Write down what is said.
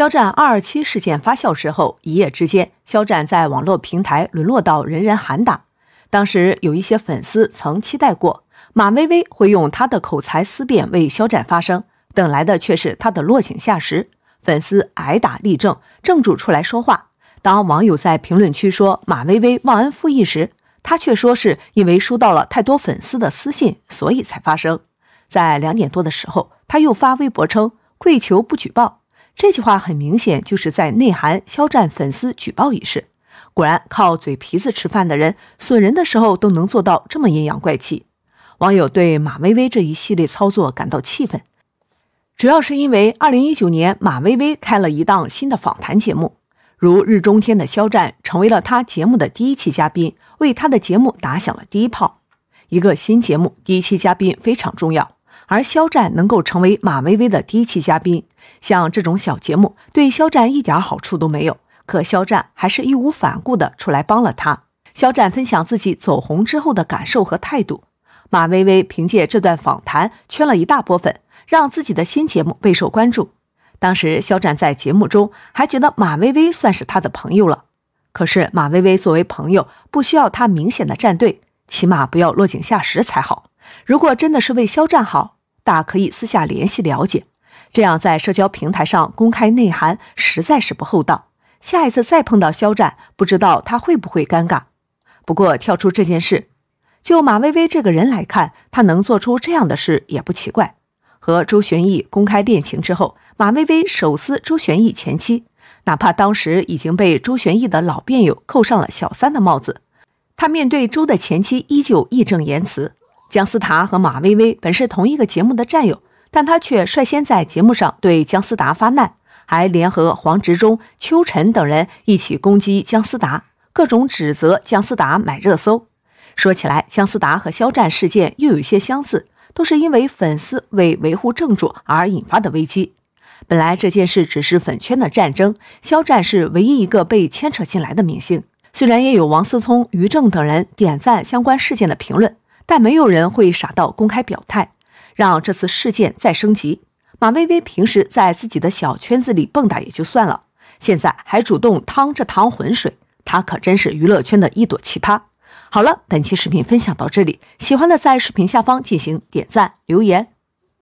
肖战二二七事件发酵之后，一夜之间，肖战在网络平台沦落到人人喊打。当时有一些粉丝曾期待过马薇薇会用她的口才思辨为肖战发声，等来的却是他的落井下石。粉丝挨打立正，正主出来说话。当网友在评论区说马薇薇忘恩负义时，他却说是因为收到了太多粉丝的私信，所以才发声。在两点多的时候，他又发微博称：“跪求不举报。”这句话很明显就是在内涵肖战粉丝举报一事。果然，靠嘴皮子吃饭的人，损人的时候都能做到这么阴阳怪气。网友对马薇薇这一系列操作感到气愤，主要是因为2019年马薇薇开了一档新的访谈节目，如日中天的肖战成为了她节目的第一期嘉宾，为她的节目打响了第一炮。一个新节目第一期嘉宾非常重要。而肖战能够成为马薇薇的第一期嘉宾，像这种小节目对肖战一点好处都没有，可肖战还是义无反顾的出来帮了他。肖战分享自己走红之后的感受和态度，马薇薇凭借这段访谈圈了一大波粉，让自己的新节目备受关注。当时肖战在节目中还觉得马薇薇算是他的朋友了，可是马薇薇作为朋友不需要他明显的站队，起码不要落井下石才好。如果真的是为肖战好。大可以私下联系了解，这样在社交平台上公开内涵实在是不厚道。下一次再碰到肖战，不知道他会不会尴尬。不过跳出这件事，就马薇薇这个人来看，他能做出这样的事也不奇怪。和周旋义公开恋情之后，马薇薇手撕周旋义前妻，哪怕当时已经被周旋义的老辩友扣上了小三的帽子，他面对周的前妻依旧义正言辞。姜思达和马薇薇本是同一个节目的战友，但他却率先在节目上对姜思达发难，还联合黄执中、邱晨等人一起攻击姜思达，各种指责姜思达买热搜。说起来，姜思达和肖战事件又有些相似，都是因为粉丝为维护正主而引发的危机。本来这件事只是粉圈的战争，肖战是唯一一个被牵扯进来的明星。虽然也有王思聪、于正等人点赞相关事件的评论。但没有人会傻到公开表态，让这次事件再升级。马薇薇平时在自己的小圈子里蹦跶也就算了，现在还主动趟这趟浑水，她可真是娱乐圈的一朵奇葩。好了，本期视频分享到这里，喜欢的在视频下方进行点赞留言。